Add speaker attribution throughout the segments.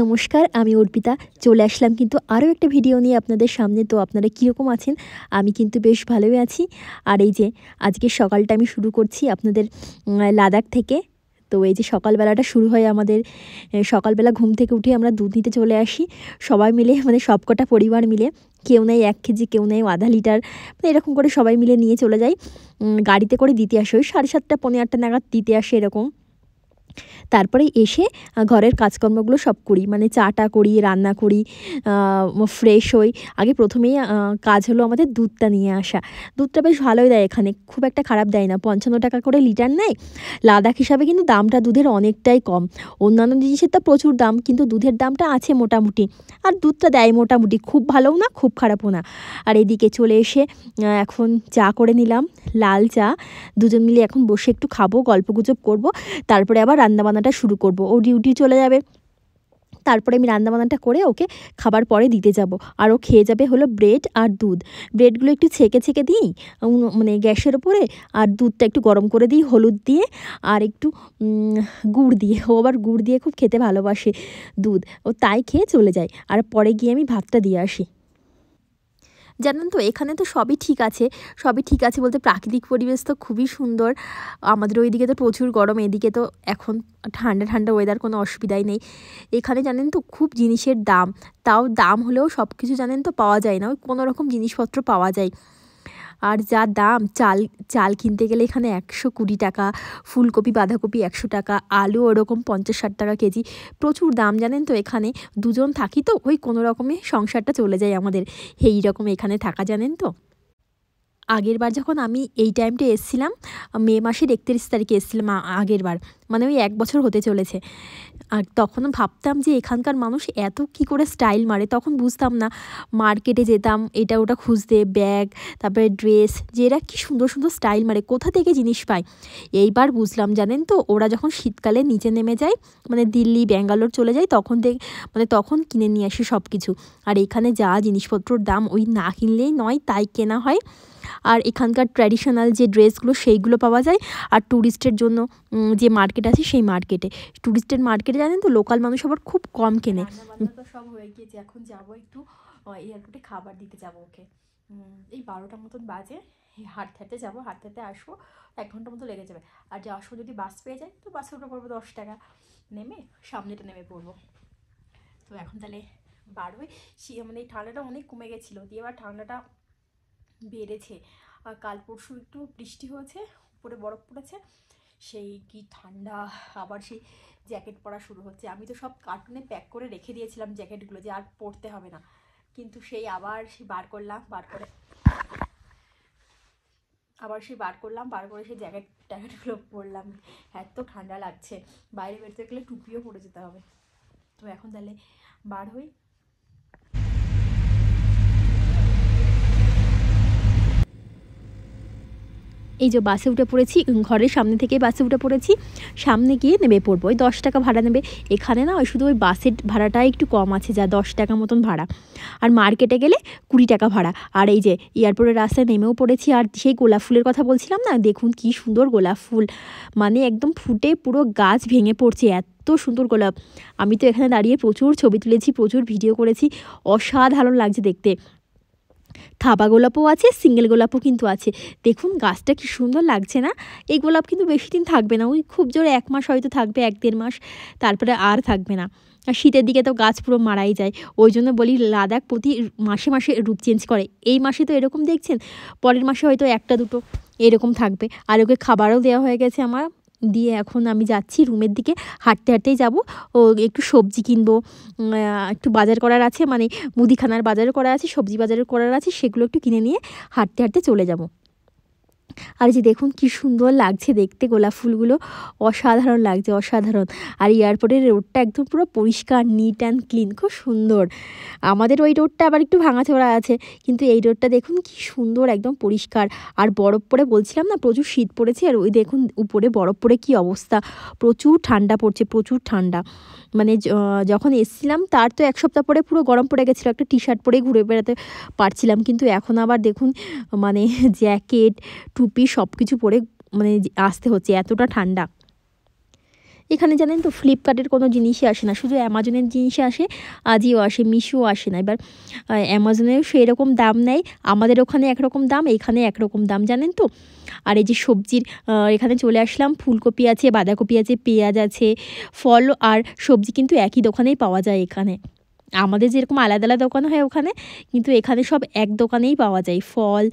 Speaker 1: নমস্কার আমি অর্পিতা চলে আসলাম কিন্তু আরও একটা ভিডিও নিয়ে আপনাদের সামনে তো আপনারা কীরকম আছেন আমি কিন্তু বেশ ভালোই আছি আর এই যে আজকে সকালটা আমি শুরু করছি আপনাদের লাদাখ থেকে তো এই যে সকালবেলাটা শুরু হয় আমাদের সকালবেলা ঘুম থেকে উঠে আমরা দুধ নিতে চলে আসি সবাই মিলে মানে সবকটা পরিবার মিলে কেউ নেয় এক কেজি কেউ নেয় আধা লিটার মানে এরকম করে সবাই মিলে নিয়ে চলে যাই গাড়িতে করে দিতে আসে ওই সাড়ে সাতটা পনেরো আটটা নাগাদ দিতে আসে এরকম তারপরে এসে ঘরের কাজকর্মগুলো সব করি মানে চাটা করি রান্না করি ফ্রেশ হই আগে প্রথমেই কাজ হলো আমাদের দুধটা নিয়ে আসা দুধটা বেশ ভালোই দেয় এখানে খুব একটা খারাপ দেয় না পঞ্চান্ন টাকা করে লিটার নেয় লাদাখ হিসাবে কিন্তু দামটা দুধের অনেকটাই কম অন্যান্য জিনিসের তো প্রচুর দাম কিন্তু দুধের দামটা আছে মোটামুটি আর দুধটা দেয় মোটামুটি খুব ভালোও না খুব খারাপও না আর এদিকে চলে এসে এখন চা করে নিলাম লাল চা দুজন মিলে এখন বসে একটু খাবো গল্পগুজব করবো তারপরে আবার রান্নাবান্নাটা শুরু করব ও ডিউটি চলে যাবে তারপরে আমি রান্নাবান্নাটা করে ওকে খাবার পরে দিতে যাব আর ও খেয়ে যাবে হলো ব্রেড আর দুধ ব্রেডগুলো একটু ছেঁকে ছেঁকে দিই মানে গ্যাসের ওপরে আর দুধটা একটু গরম করে দিই হলুদ দিয়ে আর একটু গুড় দিয়ে ও আবার গুড় দিয়ে খুব খেতে ভালোবাসে দুধ ও তাই খেয়ে চলে যায় আর পরে গিয়ে আমি ভাতটা দিয়ে আসি জানেন তো এখানে তো সবই ঠিক আছে সবই ঠিক আছে বলতে প্রাকৃতিক পরিবেশ তো খুবই সুন্দর আমাদের ওইদিকে তো প্রচুর গরম এদিকে তো এখন ঠান্ডা ঠান্ডা ওয়েদার কোনো অসুবিধাই নেই এখানে জানেন তো খুব জিনিসের দাম তাও দাম হলেও সব কিছু জানেন তো পাওয়া যায় না কোনো রকম জিনিসপত্র পাওয়া যায় আর যা দাম চাল চাল কিনতে গেলে এখানে একশো কুড়ি টাকা ফুলকপি বাঁধাকপি একশো টাকা আলু ওরকম পঞ্চাশ ষাট টাকা কেজি প্রচুর দাম জানেন তো এখানে দুজন থাকি তো ওই কোনো রকমে সংসারটা চলে যায় আমাদের এই রকম এখানে থাকা জানেন তো আগের বার যখন আমি এই টাইমটা এসছিলাম মে মাসের একত্রিশ তারিখে এসছিলাম আগের বার মানে ওই এক বছর হতে চলেছে আর তখন ভাবতাম যে এখানকার মানুষ এত কি করে স্টাইল মারে তখন বুঝতাম না মার্কেটে যেতাম এটা ওটা খুঁজতে ব্যাগ তারপরে ড্রেস যে এরা কী সুন্দর সুন্দর স্টাইল মারে কোথা থেকে জিনিস পায় এইবার বুঝলাম জানেন তো ওরা যখন শীতকালে নিচে নেমে যায় মানে দিল্লি ব্যাঙ্গালোর চলে যায় তখন দেখ মানে তখন কিনে নিয়ে আসি সব কিছু আর এখানে যা জিনিসপত্রর দাম ওই না কিনলেই নয় তাই কেনা হয় আর এখানকার ট্র্যাডিশনাল যে ড্রেসগুলো সেইগুলো পাওয়া যায় আর ট্যুরিস্টের জন্য যে মার্কেট মার্কেট আছে সেই মার্কেটে ট্যুরিস্টের মার্কেটে জানেন তো লোকাল মানুষ আবার খুব কম হ্যাঁ, কেনে সব হয়ে গিয়েছে এখন যাব একটু এয়ারপোর্টে খাবার দিতে যাব ওকে এই বারোটার মতন বাজে হাঁটতে যাবো হাঁটতে আসবো এক ঘন্টা মতো লেগে যাবে আর যে আসবো যদি বাস পেয়ে যায় তো বাসে ওটা পড়বো দশ টাকা নেমে সামনেটা নেমে পড়বো তো এখন তাহলে বাড়বে সে মানে এই ঠান্ডাটা অনেক কমে গেছিলো দিয়ে এবার ঠান্ডাটা বেড়েছে আর কাল পরশু একটু বৃষ্টি হয়েছে উপরে বরফ পড়েছে সেই কি ঠান্ডা আবার সেই জ্যাকেট পরা শুরু হচ্ছে আমি তো সব কার্টুনে প্যাক করে রেখে দিয়েছিলাম জ্যাকেটগুলো যে আর পরতে হবে না কিন্তু সেই আবার সে বার করলাম বার করে আবার সেই বার করলাম বার করে সেই জ্যাকেট ট্যাকেটগুলো পরলাম এত ঠান্ডা লাগছে বাইরে বেরোতে গেলে টুপিও পরে যেতে হবে তো এখন তাহলে বার হই এই যে বাসে উঠে পড়েছি ঘরের সামনে থেকে বাসে উঠে পড়েছি সামনে গিয়ে নেমে পড়বো ওই দশ টাকা ভাড়া নেবে এখানে না ওই শুধু ওই বাসের ভাড়াটা একটু কম আছে যা দশ টাকা মতন ভাড়া আর মার্কেটে গেলে কুড়ি টাকা ভাড়া আর এই যে এয়ারপোর্টের রাস্তায় নেমেও পড়েছি আর সেই গোলাপ ফুলের কথা বলছিলাম না দেখুন কি সুন্দর গোলাপ ফুল মানে একদম ফুটে পুরো গাছ ভেঙে পড়ছে এত সুন্দর গোলাপ আমি তো এখানে দাঁড়িয়ে প্রচুর ছবি তুলেছি প্রচুর ভিডিও করেছি অসাধারণ লাগছে দেখতে থাবা গোলাপও আছে সিঙ্গেল গোলাপও কিন্তু আছে দেখুন গাছটা কি সুন্দর লাগছে না এই গোলাপ কিন্তু বেশি দিন থাকবে না ওই খুব জোরে এক মাস হয়তো থাকবে এক দেড় মাস তারপরে আর থাকবে না আর শীতের দিকে তো গাছ পুরো মারাই যায় ওই জন্য বলি লাদাখ প্রতি মাসে মাসে রূপ চেঞ্জ করে এই মাসে তো এরকম দেখছেন পরের মাসে হয়তো একটা দুটো এরকম থাকবে আর ওকে খাবারও দেওয়া হয়ে গেছে আমার দিয়ে এখন আমি যাচ্ছি রুমের দিকে হাঁটতে হাঁটতেই যাব ও একটু সবজি কিনবো একটু বাজার করার আছে মানে মুদিখানার বাজারও করা আছে সবজি বাজারও করার আছে সেগুলো একটু কিনে নিয়ে হাঁটতে হাঁটতে চলে যাবো আর যে দেখুন কি সুন্দর লাগছে দেখতে গোলাপ ফুলগুলো অসাধারণ লাগছে অসাধারণ আর এয়ারপোর্টের রোডটা একদম পুরো পরিষ্কার নিট অ্যান্ড ক্লিন খুব সুন্দর আমাদের ওই রোডটা আবার একটু ভাঙাচোরা আছে কিন্তু এই রোডটা দেখুন কি সুন্দর একদম পরিষ্কার আর বরফ পরে বলছিলাম না প্রচুর শীত পড়েছে আর ওই দেখুন উপরে বরফ পরে কি অবস্থা প্রচুর ঠান্ডা পড়ছে প্রচুর ঠান্ডা মানে যখন এসছিলাম তার তো এক সপ্তাহ পরে পুরো গরম পড়ে গেছিলো একটা টি শার্ট পরেই ঘুরে বেড়াতে পারছিলাম কিন্তু এখন আবার দেখুন মানে জ্যাকেট টুপি সব কিছু পরে মানে আসতে হচ্ছে এতটা ঠান্ডা এখানে জানেন তো ফ্লিপকার্টের কোনো জিনিসই আসে না শুধু অ্যামাজনের জিনিসই আসে আজিও আসে মিশো আসে না এবার অ্যামাজনেও সেই রকম দাম নেয় আমাদের ওখানে একরকম দাম এখানে একরকম দাম জানেন তো আর এই যে সবজির এখানে চলে আসলাম ফুলকপি আছে বাঁধাকপি আছে পেঁয়াজ আছে ফল আর সবজি কিন্তু একই দোকানেই পাওয়া যায় এখানে আমাদের যেরকম আলাদা আলাদা দোকান হয় ওখানে কিন্তু এখানে সব এক দোকানেই পাওয়া যায় ফল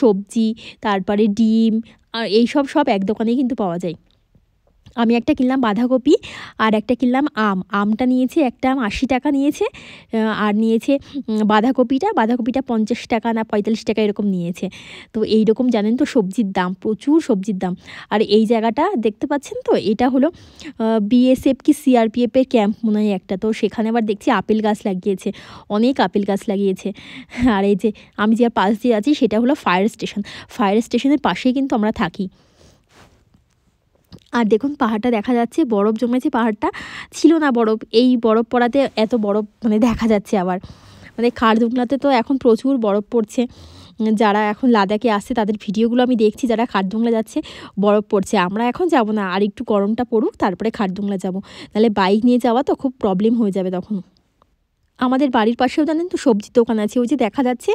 Speaker 1: সবজি তারপরে ডিম আর এই সব সব এক দোকানেই কিন্তু পাওয়া যায় আমি একটা কিনলাম বাঁধাকপি আর একটা কিনলাম আম আমটা নিয়েছে একটা আম আশি টাকা নিয়েছে আর নিয়েছে বাঁধাকপিটা বাঁধাকপিটা পঞ্চাশ টাকা না পঁয়তাল্লিশ টাকা এরকম নিয়েছে তো এই রকম জানেন তো সবজির দাম প্রচুর সবজির দাম আর এই জায়গাটা দেখতে পাচ্ছেন তো এটা হলো বিএসএফ কি সিআরপিএফের ক্যাম্প মনে হয় একটা তো সেখানে আবার দেখছি আপেল গাছ লাগিয়েছে অনেক আপেল গাছ লাগিয়েছে আর এই যে আমি যে পাশ দিয়ে আছি সেটা হলো ফায়ার স্টেশন ফায়ার স্টেশনের পাশেই কিন্তু আমরা থাকি আর দেখুন পাহাড়টা দেখা যাচ্ছে বরফ জমেছে পাহাড়টা ছিল না বরফ এই বরফ পড়াতে এত বরফ মানে দেখা যাচ্ছে আবার মানে খারদুংলাতে তো এখন প্রচুর বরফ পড়ছে যারা এখন লাদাখে আসছে তাদের ভিডিওগুলো আমি দেখছি যারা খারদুংলা যাচ্ছে বরফ পড়ছে আমরা এখন যাব না আর একটু গরমটা পড়ুক তারপরে খারদুংলা যাব নাহলে বাইক নিয়ে যাওয়া তো খুব প্রবলেম হয়ে যাবে তখন আমাদের বাড়ির পাশেও জানেন তো সবজির দোকান আছে ওই যে দেখা যাচ্ছে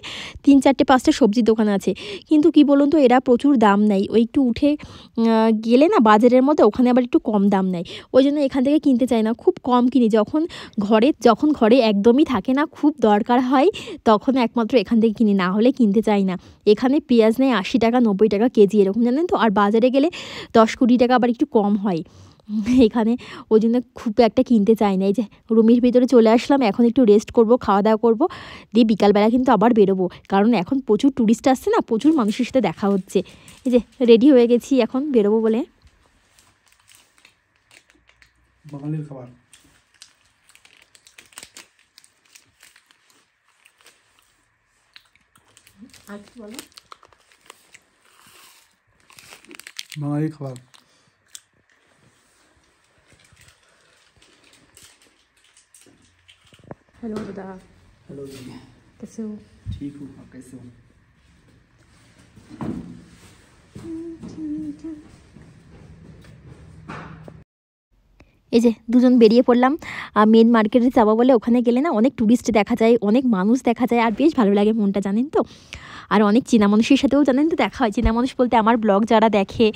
Speaker 1: তিন চারটে পাঁচটা সবজির দোকান আছে কিন্তু কি বলুন তো এরা প্রচুর দাম নেয় ওই একটু উঠে গেলে না বাজারের মধ্যে ওখানে আবার একটু কম দাম নেয় ওই জন্য এখান থেকে কিনতে চাই না খুব কম কিনি যখন ঘরে যখন ঘরে একদমই থাকে না খুব দরকার হয় তখন একমাত্র এখান থেকে কিনি না হলে কিনতে চাই না এখানে পেঁয়াজ নেয় আশি টাকা নব্বই টাকা কেজি এরকম জানেন তো আর বাজারে গেলে দশ কুড়ি টাকা আবার একটু কম হয় এখানে ওই জন্য খুব একটা কিনতে চাই না এই যে রুমের ভিতরে চলে আসলাম এখন একটু রেস্ট করব খাওয়া দাওয়া করবো দিয়ে বিকালবেলা কিন্তু আবার বেরোবো কারণ এখন প্রচুর ট্যুরিস্ট আসছে না প্রচুর মানুষের সাথে দেখা হচ্ছে এই যে রেডি হয়ে গেছি এখন বেরোবো বলে বাঙালির খাবার हेलो दादा हेलो कैसे हो ठीक हूँ आप कैसे हो এই যে দুজন বেরিয়ে পড়লাম আর মেন মার্কেটে যাবো বলে ওখানে গেলে না অনেক টুরিস্ট দেখা যায় অনেক মানুষ দেখা যায় আর বেশ ভালো লাগে মনটা জানেন তো আর অনেক চীনা মানুষের সাথেও জানেন তো দেখা হয় চীনা মানুষ বলতে আমার ব্লগ যারা দেখে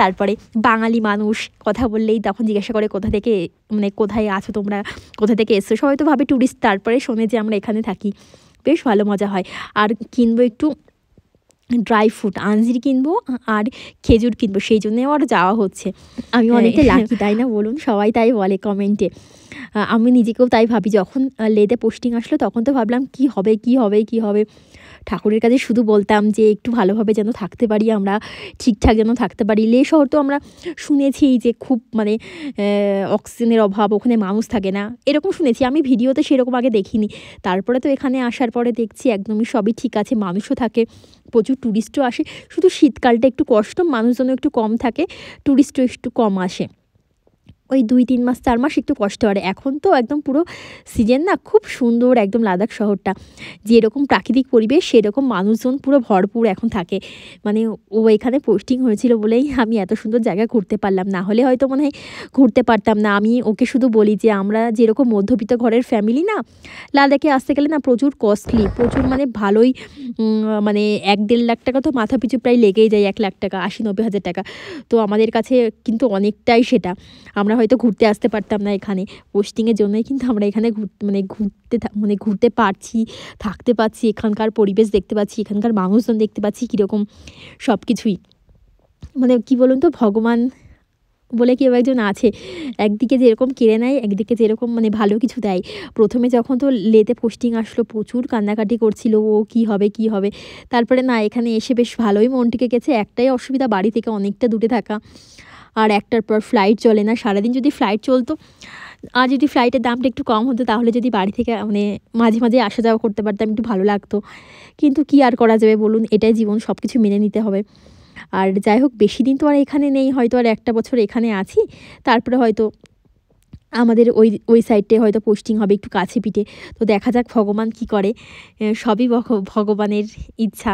Speaker 1: তারপরে বাঙালি মানুষ কথা বললেই তখন জিজ্ঞাসা করে কোথা থেকে মানে কোথায় আছো তোমরা কোথা থেকে এসছো সবাই তো ভাবে ট্যুরিস্ট তারপরে শোনে যে আমরা এখানে থাকি বেশ ভালো মজা হয় আর কিনবো একটু ড্রাই ফ্রুট আঞ্জির কিনবো আর খেজুর কিনবো সেই জন্য আমার যাওয়া হচ্ছে আমি হ্যাঁ। অনেকটা লাগি তাই না বলুন সবাই তাই বলে কমেন্টে আমি নিজেকেও তাই ভাবি যখন লেদে পোস্টিং আসলো তখন তো ভাবলাম কি হবে কি হবে কি হবে ঠাকুরের কাছে শুধু বলতাম যে একটু ভালোভাবে যেন থাকতে পারি আমরা ঠিকঠাক যেন থাকতে পারি লে শহর তো আমরা শুনেছি যে খুব মানে অক্সিজেনের অভাব ওখানে মানুষ থাকে না এরকম শুনেছি আমি ভিডিওতে সেরকম আগে দেখিনি তারপরে তো এখানে আসার পরে দেখছি একদমই সবই ঠিক আছে মানুষও থাকে প্রচুর ট্যুরিস্টও আসে শুধু শীতকালটা একটু কষ্ট মানুষজনও একটু কম থাকে ট্যুরিস্টও একটু কম আসে ওই দুই তিন মাস চার মাস একটু কষ্ট হয় এখন তো একদম পুরো সিজন না খুব সুন্দর একদম লাদাখ শহরটা যেরকম প্রাকৃতিক পরিবেশ সেরকম মানুষজন পুরো ভরপুর এখন থাকে মানে ও এখানে পোস্টিং হয়েছিল বলেই আমি এত সুন্দর জায়গা ঘুরতে পারলাম না হলে হয়তো মনে হয় ঘুরতে পারতাম না আমি ওকে শুধু বলি যে আমরা যেরকম মধ্যবিত্ত ঘরের ফ্যামিলি না লাদাখে আসতে গেলে না প্রচুর কস্টলি প্রচুর মানে ভালোই মানে এক দেড় লাখ টাকা তো মাথা পিছু প্রায় লেগেই যায় এক লাখ টাকা আশি নব্বই হাজার টাকা তো আমাদের কাছে কিন্তু অনেকটাই সেটা আমরা আমরা হয়তো ঘুরতে আসতে পারতাম না এখানে পোস্টিংয়ের জন্যই কিন্তু আমরা এখানে মানে ঘুরতে মানে ঘুরতে পারছি থাকতে পারছি এখানকার পরিবেশ দেখতে পাচ্ছি এখানকার মানুষজন দেখতে পাচ্ছি কীরকম সব কিছুই মানে কি বলুন তো ভগবান বলে কেউ একজন আছে একদিকে যেরকম কেড়ে নেয় একদিকে যেরকম মানে ভালো কিছু দেয় প্রথমে যখন তো লেতে পোস্টিং আসলো প্রচুর কান্নাকাটি করছিল ও কি হবে কি হবে তারপরে না এখানে এসে বেশ ভালোই মনটিকে গেছে একটাই অসুবিধা বাড়ি থেকে অনেকটা দূরে থাকা আর একটার পর ফ্লাইট চলে না সারাদিন যদি ফ্লাইট চলতো আর যদি ফ্লাইটের দামটা একটু কম হতো তাহলে যদি বাড়ি থেকে মানে মাঝে মাঝে আসা যাওয়া করতে পারতাম একটু ভালো লাগতো কিন্তু কি আর করা যাবে বলুন এটাই জীবন সব কিছু মেনে নিতে হবে আর যাই হোক বেশি দিন তো আর এখানে নেই হয়তো আর একটা বছর এখানে আছি তারপরে হয়তো আমাদের ওই ওই সাইডটায় হয়তো পোস্টিং হবে একটু কাছে পিঠে তো দেখা যাক ভগবান কি করে সবই ভগবানের ইচ্ছা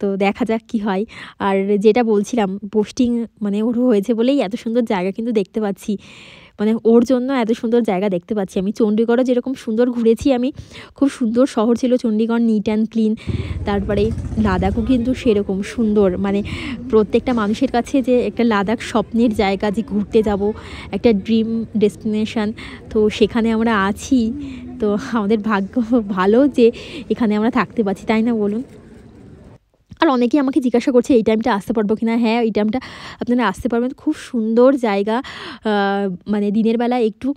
Speaker 1: তো দেখা যাক কি হয় আর যেটা বলছিলাম পোস্টিং মানে ওর হয়েছে বলেই এত সুন্দর জায়গা কিন্তু দেখতে পাচ্ছি মানে ওর জন্য এত সুন্দর জায়গা দেখতে পাচ্ছি আমি চণ্ডীগড়ও যেরকম সুন্দর ঘুরেছি আমি খুব সুন্দর শহর ছিল চণ্ডীগড় নিট অ্যান্ড ক্লিন তারপরে লাদাখও কিন্তু সেরকম সুন্দর মানে প্রত্যেকটা মানুষের কাছে যে একটা লাদাখ স্বপ্নের জায়গা যে ঘুরতে যাব একটা ড্রিম ডেস্টিনেশান তো সেখানে আমরা আছি তো আমাদের ভাগ্য ভালো যে এখানে আমরা থাকতে পারছি তাই না বলুন আর অনেকেই আমাকে জিজ্ঞাসা করছে এই টাইমটা আসতে পারবো কিনা হ্যাঁ এই টাইমটা আপনারা আসতে পারবেন খুব সুন্দর জায়গা মানে দিনের বেলা একটু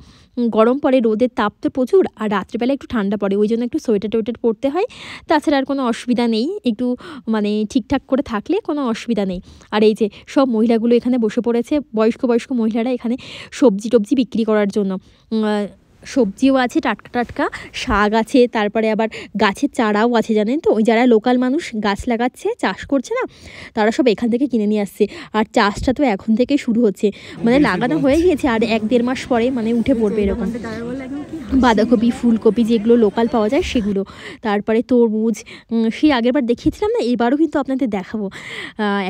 Speaker 1: গরম পড়ে রোদের তাপ তো প্রচুর আর রাত্রেবেলা একটু ঠান্ডা পড়ে ওই জন্য একটু সোয়েটার টোয়েটার পরতে হয় তাছাড়া আর কোনো অসুবিধা নেই একটু মানে ঠিকঠাক করে থাকলে কোনো অসুবিধা নেই আর এই যে সব মহিলাগুলো এখানে বসে পড়েছে বয়স্ক বয়স্ক মহিলারা এখানে সবজি টবজি বিক্রি করার জন্য সবজিও আছে টাটকা টাটকা শাক আছে তারপরে আবার গাছের চারাও আছে জানেন তো ওই যারা লোকাল মানুষ গাছ লাগাচ্ছে চাষ করছে না তারা সব এখান থেকে কিনে নিয়ে আসছে আর চাষটা তো এখন থেকে শুরু হচ্ছে মানে লাগানো হয়ে গিয়েছে আর এক দেড় মাস পরে মানে উঠে পড়বে এরকম বাঁধাকপি ফুলকপি যেগুলো লোকাল পাওয়া যায় সেগুলো তারপরে তরমুজ সেই আগেরবার দেখিয়েছিলাম না এবারও কিন্তু আপনাদের দেখাবো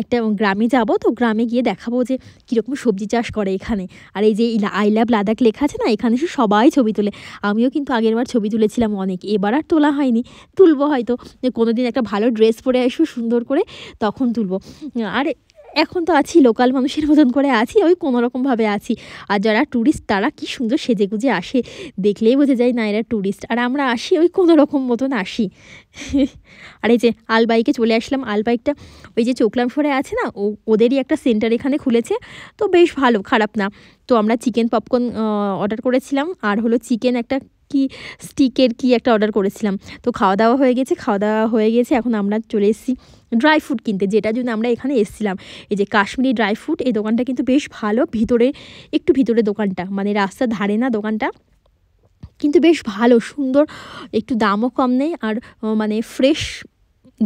Speaker 1: একটা গ্রামে যাব তো গ্রামে গিয়ে দেখাবো যে কীরকম সবজি চাষ করে এখানে আর এই যে আই লাভ লাদাখ লেখা আছে না এখানে সে সবাই ছবি তোলে আমিও কিন্তু আগেরবার ছবি তুলেছিলাম অনেক এবার আর তোলা হয়নি তুলবো হয়তো কোনো দিন একটা ভালো ড্রেস পরে আসবো সুন্দর করে তখন তুলবো আর এখন তো আছি লোকাল মানুষের মতন করে আছি ওই কোনোরকমভাবে আছি আর যারা ট্যুরিস্ট তারা কি সুন্দর সেজে গুজে আসে দেখলেই বোঝা যায় না এরা ট্যুরিস্ট আর আমরা আসি ওই কোনোরকম মতন আসি আর এই যে আলবাইকে চলে আসলাম আলবাইকটা ওই যে চোকলাম সরে আছে না ও ওদেরই একটা সেন্টার এখানে খুলেছে তো বেশ ভালো খারাপ না তো আমরা চিকেন পপকর্ন অর্ডার করেছিলাম আর হলো চিকেন একটা কি স্টিকের কি একটা অর্ডার করেছিলাম তো খাওয়া দাওয়া হয়ে গেছে খাওয়া দাওয়া হয়ে গেছে এখন আমরা চলে এসেছি ড্রাই ফ্রুট কিনতে যেটা জন্য আমরা এখানে এসেছিলাম এই যে কাশ্মীরি ড্রাই ফ্রুট এই দোকানটা কিন্তু বেশ ভালো ভিতরে একটু ভিতরে দোকানটা মানে রাস্তার ধারে না দোকানটা কিন্তু বেশ ভালো সুন্দর একটু দামও কম নেই আর মানে ফ্রেশ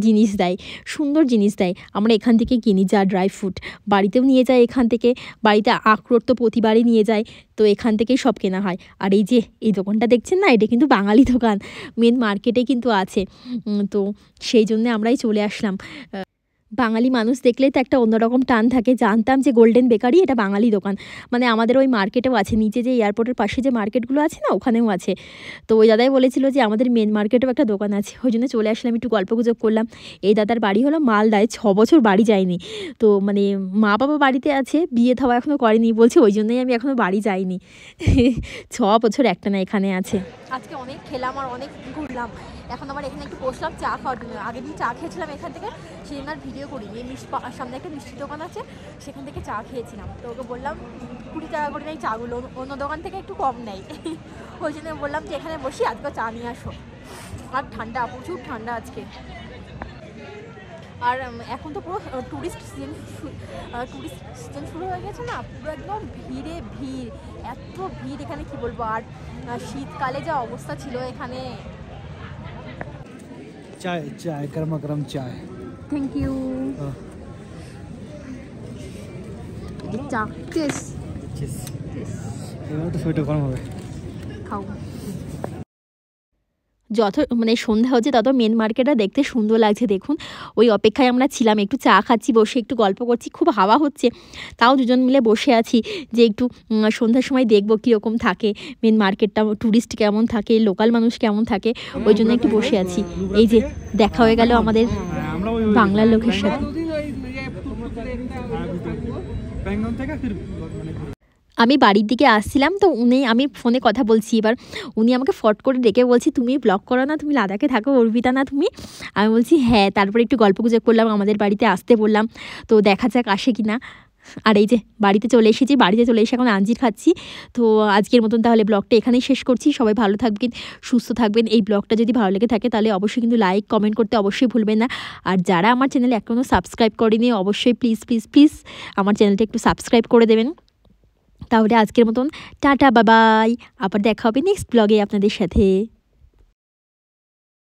Speaker 1: জিনিস দেয় সুন্দর জিনিস দেয় আমরা এখান থেকে কিনি যা ড্রাই ফ্রুট বাড়িতেও নিয়ে যায় এখান থেকে বাড়িতে আখরোট তো প্রতিবারই নিয়ে যায় তো এখান থেকেই সব কেনা হয় আর এই যে এই দোকানটা দেখছেন না এটা কিন্তু বাঙালি দোকান মেন মার্কেটে কিন্তু আছে তো সেই জন্য আমরাই চলে আসলাম বাঙালি মানুষ দেখলে তো একটা অন্যরকম টান থাকে জানতাম যে গোল্ডেন বেকারি এটা বাঙালি দোকান মানে আমাদের ওই মার্কেটেও আছে নিচে যে এয়ারপোর্টের পাশে যে মার্কেটগুলো আছে না ওখানেও আছে তো ওই দাদাই বলেছিল যে আমাদের মেন মার্কেটেও একটা দোকান আছে ওই জন্য চলে আসলাম একটু গল্প গুজব করলাম এই দাদার বাড়ি হলো মালদায় ছ বছর বাড়ি যায়নি তো মানে মা বাবা বাড়িতে আছে বিয়ে থাওয়া এখনও করেনি বলছে ওই জন্যই আমি এখনও বাড়ি যাইনি ছ বছর একটা না এখানে আছে আজকে অনেক খেলাম আর অনেক ঘুরলাম এখন আমার এখানে একটু বসলাম চা খাওয়ার জন্য আগের দিন চা খেয়েছিলাম এখান থেকে সেদিন আর ভিডিও ভিডিও করিনি মিষ্টি সামনে একটা মিষ্টি দোকান আছে সেখান থেকে চা খেয়েছিলাম তো ওকে বললাম কুড়ি টাকা করে নেই চাগুলো অন্য দোকান থেকে একটু কম নেয় ওই জন্য বললাম যে এখানে বসি আজকে চা নিয়ে আসো আর ঠান্ডা প্রচুর ঠান্ডা আজকে আর এখন তো পুরো ট্যুরিস্ট সিজন ট্যুরিস্ট সিজন শুরু হয়ে গেছে না পুরো একদম ভিড়ে ভিড় এত ভিড় এখানে কি বলবো আর শীতকালে যা অবস্থা ছিল এখানে চায় চায় গরম গরম চায় thank you. Uh. যত মানে সন্ধ্যা হচ্ছে তত মেন মার্কেটটা দেখতে সুন্দর লাগছে দেখুন ওই অপেক্ষায় আমরা ছিলাম একটু চা খাচ্ছি বসে একটু গল্প করছি খুব হাওয়া হচ্ছে তাও দুজন মিলে বসে আছি যে একটু সন্ধ্যার সময় দেখবো কীরকম থাকে মেন মার্কেটটা ট্যুরিস্ট কেমন থাকে লোকাল মানুষ কেমন থাকে ওই জন্য একটু বসে আছি এই যে দেখা হয়ে গেল আমাদের বাংলার লোকের সাথে ইয়ে ইয়ে হ্যাঁ, মানে আমি বাড়ির দিকে আসছিলাম তো উনি আমি ফোনে কথা বলছি এবার উনি আমাকে ফট করে ডেকে বলছি তুমি ব্লক করো না তুমি লাদাখে থাকো অর্পিতা না তুমি আমি বলছি হ্যাঁ তারপরে একটু গল্প গুজব করলাম আমাদের বাড়িতে আসতে বললাম তো দেখা যাক আসে কি না আর এই যে বাড়িতে চলে এসেছি বাড়িতে চলে এসে এখন আঞ্জির খাচ্ছি তো আজকের মতন তাহলে ব্লগটা এখানেই শেষ করছি সবাই ভালো থাকবেন সুস্থ থাকবেন এই ব্লগটা যদি ভালো লেগে থাকে তাহলে অবশ্যই কিন্তু লাইক কমেন্ট করতে অবশ্যই ভুলবেন না আর যারা আমার চ্যানেল এখনও সাবস্ক্রাইব করেনি অবশ্যই প্লিজ প্লিজ প্লিজ আমার চ্যানেলটা একটু সাবস্ক্রাইব করে দেবেন তাহলে আজকের মতন টাটা বাবাই আবার দেখা হবে নেক্সট ব্লগে আপনাদের সাথে